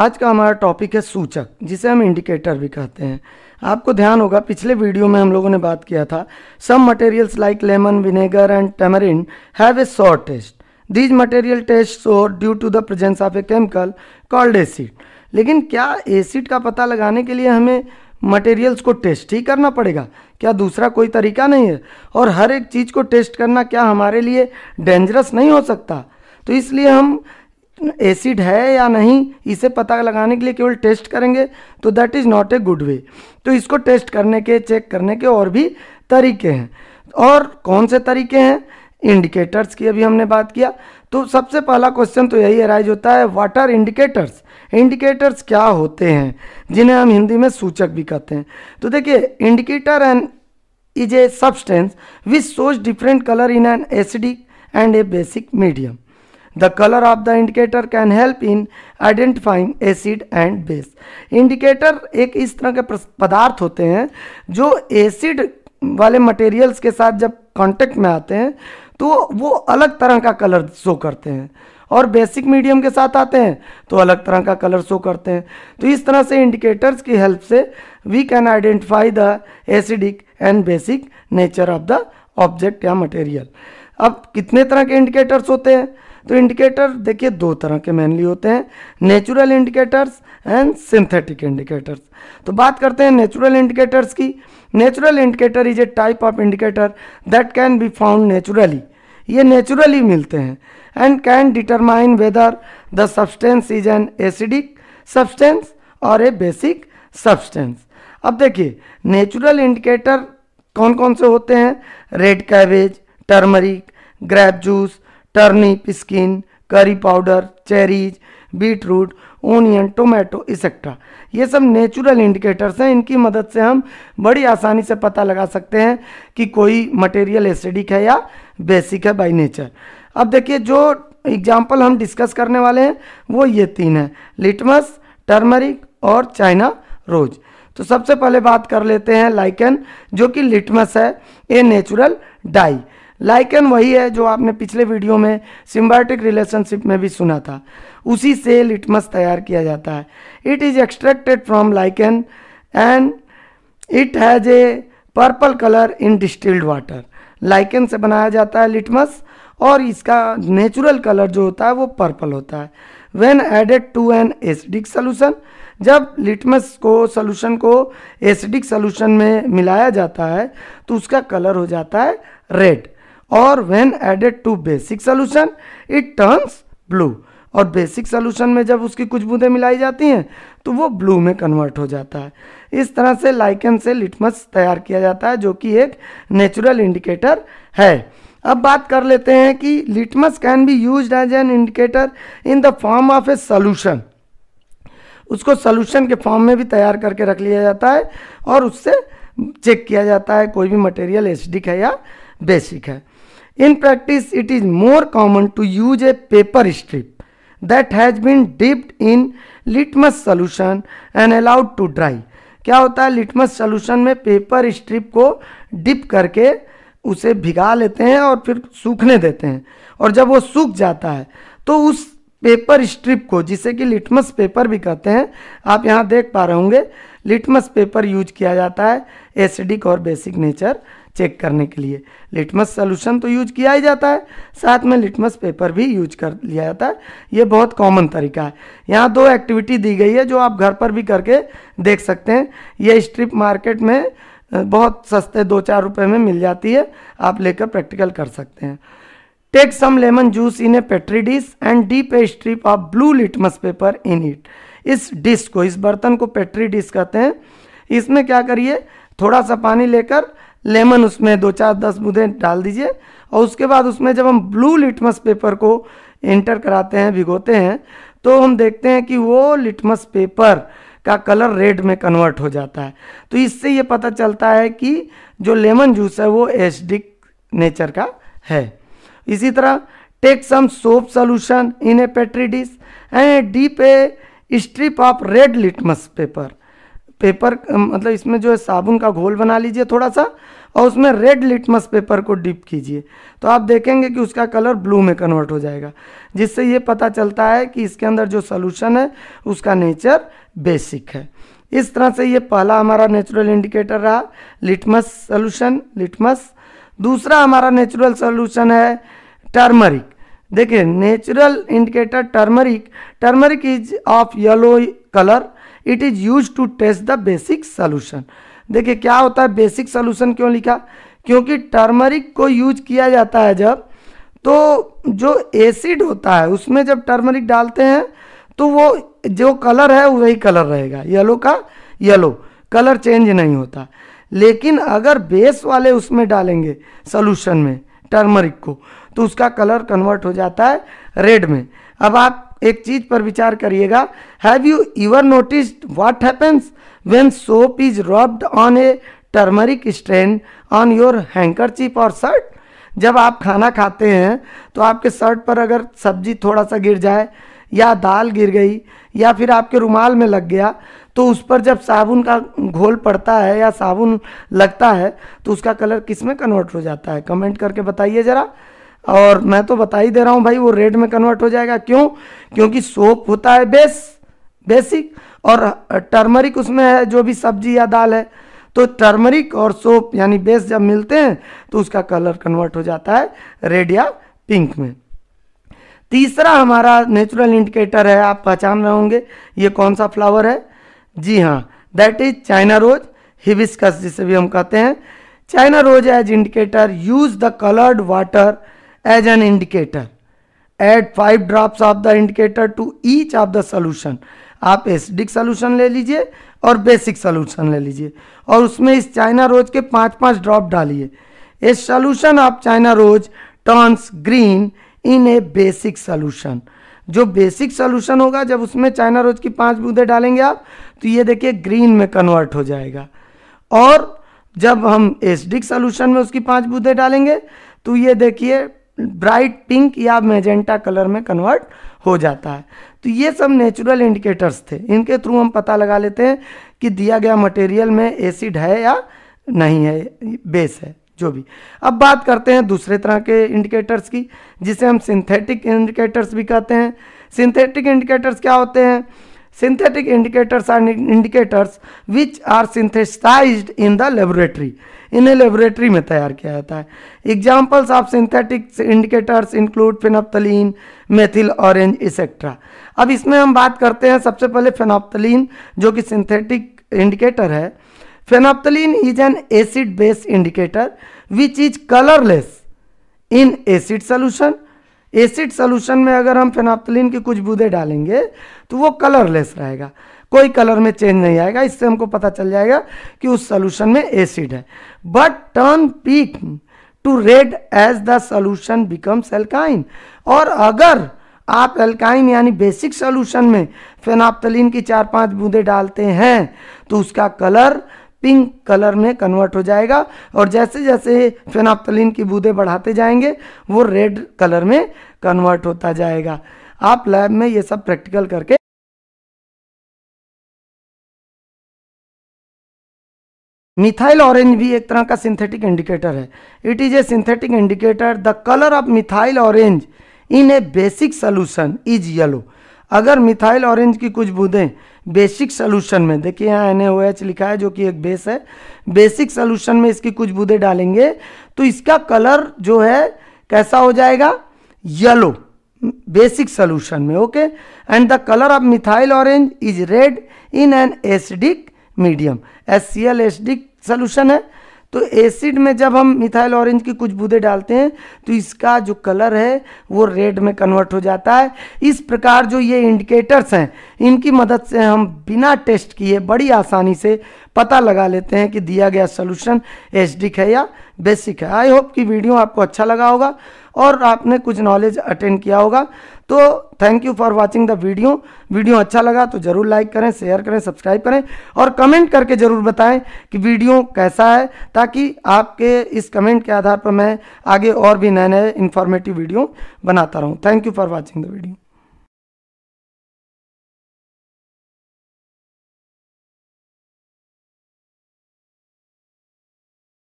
आज का हमारा टॉपिक है सूचक जिसे हम इंडिकेटर भी कहते हैं आपको ध्यान होगा पिछले वीडियो में हम लोगों ने बात किया था some materials like lemon vinegar and tamarind have a short taste these material taste sour due to the presence of a chemical called acid लेकिन क्या एसिड का पता लगाने के लिए हमें मटेरियल्स को टेस्ट ही करना पड़ेगा क्या दूसरा कोई तरीका नहीं है और हर एक चीज़ को टेस्ट करना क्या हमारे लिए डेंजरस नहीं हो सकता तो इसलिए हम एसिड है या नहीं इसे पता लगाने के लिए केवल टेस्ट करेंगे तो that is not a good way तो इसको टेस्ट करने के चेक करने के और भी तरीके हैं और कौन से तरीके हैं इंडिकेटर्स की अभी हमने बात किया तो सबसे पहला क्वेश्चन तो यही अराइज होता है वाट आर इंडिकेटर्स इंडिकेटर्स क्या होते हैं जिन्हें हम हिंदी में सूचक भी कहते हैं तो देखिए indicator and is a substance which shows different colour in an acidic and a basic medium the colour of the indicator can help in identifying acid and base indicator एक इस तरह के पदार्थ होते हैं जो एसिड वाले मटेरियल्स के साथ जब कांटेक्ट में आते हैं तो वो अलग तरह का कलर शो करते हैं और बेसिक मीडियम के साथ आते हैं तो अलग तरह का कलर शो करते हैं तो इस तरह से इंडिकेटर्स की हेल्प से we can identify the acidic and basic nature of the object या मटेरियल अब कितने तरह के इंडिकेटर्स होते हैं तो इंडिकेटर देखिए दो तरह के मेनली होते हैं natural indicators and synthetic indicators तो बात करते हैं नेचुरल इंडिकेटर्स की natural indicator is a type of indicator that can be found naturally ये नेचुरली मिलते हैं and can determine whether the substance is an acidic substance और ए बेसिक सब्सटेंस अब देखिए नेचुरल इंडिकेटर कौन कौन से होते हैं red cabbage turmeric grape juice turnip skin curry powder cherries beetroot onion tomato etcetera ये सब नेचुरल इंडिकेटर्स हैं इनकी मदद से हम बड़ी आसानी से पता लगा सकते हैं कि कोई मटेरियल एसिडिक है या बेसिक है बाय नेचर अब देखिए जो एग्जाम्पल हम डिस्कस करने वाले हैं वो ये तीन हैं लिटमस टर्मरिक और चाइना रोज़ तो सबसे पहले बात कर लेते हैं लाइकन जो कि लिटमस है ए नेचुरल डाई लाइकन वही है जो आपने पिछले वीडियो में सिम्बायोटिक रिलेशनशिप में भी सुना था उसी से लिटमस तैयार किया जाता है it is extracted from lichen and it has a purple colour in distilled water lichen से बनाया जाता है लिटमस और इसका नेचुरल कलर जो होता है वो पर्पल होता है when added to an acidic solution जब लिटमस को सोल्यूशन को एसिडिक सोल्यूशन में मिलाया जाता है तो उसका कलर हो जाता है रेड और when added to basic solution it turns blue और बेसिक सोल्यूशन में जब उसकी कुछ बूंदें मिलाई जाती हैं तो वो ब्लू में कन्वर्ट हो जाता है इस तरह से लाइकन से लिटमस तैयार किया जाता है जो कि एक नेचुरल इंडिकेटर है अब बात कर लेते हैं कि litmus can be use as an indicator in the form of a solution उसको सोल्यूशन के फॉर्म में भी तैयार करके रख लिया जाता है और उससे चेक किया जाता है कोई भी मटेरियल एसिडिक है या बेसिक है in practice it is more common to use a paper strip that has been dipped in litmus solution and allowed to dry क्या होता है लिटमस सोल्यूशन में पेपर स्ट्रिप को डिप करके उसे भिगा लेते हैं और फिर सूखने देते हैं और जब वो सूख जाता है तो उस पेपर स्ट्रिप को जिसे कि लिटमस पेपर भी कहते हैं आप यहाँ देख पा रहे होंगे लिटमस पेपर यूज किया जाता है एसिडिक और बेसिक नेचर चेक करने के लिए लिटमस सोल्यूशन तो यूज किया ही जाता है साथ में लिटमस पेपर भी यूज कर लिया जाता है ये बहुत कॉमन तरीका है यहाँ दो एक्टिविटी दी गई है जो आप घर पर भी करके देख सकते हैं ये स्ट्रिप मार्केट में बहुत सस्ते दो चार रुपये में मिल जाती है आप लेकर प्रैक्टिकल कर सकते हैं take some lemon juice in a petri dish and dip a strip of blue litmus paper in it इस डिश को इस बर्तन को पेट्री डिश कहते हैं इसमें क्या करिए थोड़ा सा पानी लेकर लेमन उसमें दो चार दस बूंदे डाल दीजिए और उसके बाद उसमें जब हम ब्लू लिटमस पेपर को एंटर कराते हैं भिगोते हैं तो हम देखते हैं कि वो लिटमस पेपर का कलर रेड में कन्वर्ट हो जाता है तो इससे ये पता चलता है कि जो लेमन जूस है वो एसडिक नेचर का है इसी तरह take some soap solution in a petri dish and dip a strip of red litmus paper paper मतलब इसमें जो है साबुन का घोल बना लीजिए थोड़ा सा और उसमें रेड लिटमस पेपर को डिप कीजिए तो आप देखेंगे कि उसका कलर ब्लू में कन्वर्ट हो जाएगा जिससे ये पता चलता है कि इसके अंदर जो सोल्यूशन है उसका नेचर बेसिक है इस तरह से ये पहला हमारा नेचुरल इंडिकेटर रहा लिटमस सोलूशन लिटमस दूसरा हमारा नेचुरल सोल्यूशन है टर्मरिक देखिए natural indicator turmeric turmeric is of yellow colour it is use to test the basic solution देखिए क्या होता है बेसिक सोल्यूशन क्यों लिखा क्योंकि टर्मरिक को यूज किया जाता है जब तो जो एसिड होता है उसमें जब टर्मरिक डालते हैं तो वो जो कलर है वही कलर रहेगा येलो का येलो कलर चेंज नहीं होता लेकिन अगर बेस वाले उसमें डालेंगे सोल्यूशन में टर्मरिक को तो उसका कलर कन्वर्ट हो जाता है रेड में अब आप एक चीज पर विचार करिएगा have you your notice what happens when soap is rubbed on a turmeric stain on your handkerchief और शर्ट जब आप खाना खाते हैं तो आपके शर्ट पर अगर सब्जी थोड़ा सा गिर जाए या दाल गिर गई या फिर आपके रुमाल में लग गया तो उस पर जब साबुन का घोल पड़ता है या साबुन लगता है तो उसका कलर किस में कन्वर्ट हो जाता है कमेंट करके बताइए ज़रा और मैं तो बता ही दे रहा हूँ भाई वो रेड में कन्वर्ट हो जाएगा क्यों क्योंकि सोप होता है बेस बेसिक और टर्मरिक उसमें है जो भी सब्जी या दाल है तो टर्मरिक और सोप यानी बेस जब मिलते हैं तो उसका कलर कन्वर्ट हो जाता है रेड या पिंक में तीसरा हमारा नेचुरल इंडिकेटर है आप पहचान रहे होंगे ये कौन सा फ्लावर है जी हाँ that is China rose hibiscus जिसे भी हम कहते हैं China rose as indicator use the coloured water as an indicator add five drops of the indicator to each of the solution आप एसडिक सोल्यूशन ले लीजिए और बेसिक सोल्यूशन ले लीजिए और उसमें इस चाइना रोज के पाँच पाँच ड्रॉप डालिए a solution of China rose turns green in a basic solution जो बेसिक सोल्यूशन होगा जब उसमें चाइना रोज की पाँच बूंदे डालेंगे आप तो ये देखिए ग्रीन में कन्वर्ट हो जाएगा और जब हम एसडिक सोल्यूशन में उसकी पाँच बूंदे डालेंगे तो ये देखिए ब्राइट पिंक या मेजेंटा कलर में कन्वर्ट हो जाता है तो ये सब नेचुरल इंडिकेटर्स थे इनके थ्रू हम पता लगा लेते हैं कि दिया गया मटेरियल में एसिड है या नहीं है बेस है जो भी अब बात करते हैं दूसरे तरह के इंडिकेटर्स की जिसे हम सिंथेटिक इंडिकेटर्स भी कहते हैं सिंथेटिक इंडिकेटर्स क्या होते हैं Synthetic indicators are indicators which are synthesized in the laboratory. इन्हें लेबोरेटरी में तैयार किया जाता है examples of synthetic indicators include phenolphthalein methyl orange etcetera अब इसमें हम बात करते हैं सबसे पहले फिनोप्थलीन जो कि सिंथेटिक इंडिकेटर है phenolphthalein is an acid based indicator which is colourless in acid solution acid solution में अगर हम फेनाप्तलिन की कुछ बूंदें डालेंगे तो वो कलरलेस रहेगा कोई कलर में चेंज नहीं आएगा इससे हमको पता चल जाएगा कि उस सोल्यूशन में एसिड है but turn pink to red as the solution becomes एल्काइन और अगर आप एल्काइन यानी बेसिक सोल्यूशन में फेनाप्तलिन की चार पांच बूंदें डालते हैं तो उसका कलर पिंक कलर में कन्वर्ट हो जाएगा और जैसे जैसे फेनाप्तलिन की बूंदें बढ़ाते जाएंगे वो रेड कलर में कन्वर्ट होता जाएगा आप लैब में ये सब प्रैक्टिकल करके मिथाइल ऑरेंज भी एक तरह का सिंथेटिक इंडिकेटर है it is a synthetic indicator the colour of methyl orange in a basic solution is yellow अगर मिथाइल ऑरेंज की कुछ बूंदें बेसिक सोल्यूशन में देखिए यहाँ एन लिखा है जो कि एक बेस है बेसिक सोल्यूशन में इसकी कुछ बूंदें डालेंगे तो इसका कलर जो है कैसा हो जाएगा येलो बेसिक सोल्यूशन में okay and the colour of methyl orange is red in an acidic medium S C L acidic solution है तो एसिड में जब हम मिथाइल ऑरेंज की कुछ बूंदे डालते हैं तो इसका जो कलर है वो रेड में कन्वर्ट हो जाता है इस प्रकार जो ये इंडिकेटर्स हैं इनकी मदद से हम बिना टेस्ट किए बड़ी आसानी से पता लगा लेते हैं कि दिया गया सोल्यूशन एसडिक है या बेसिक है आई होप कि वीडियो आपको अच्छा लगा होगा और आपने कुछ नॉलेज अटेंड किया होगा तो thank you for watching the video video अच्छा लगा तो ज़रूर लाइक करें शेयर करें सब्सक्राइब करें और कमेंट करके ज़रूर बताएं कि वीडियो कैसा है ताकि आपके इस कमेंट के आधार पर मैं आगे और भी नए नए इन्फॉर्मेटिव वीडियो बनाता रहूँ thank you for watching the video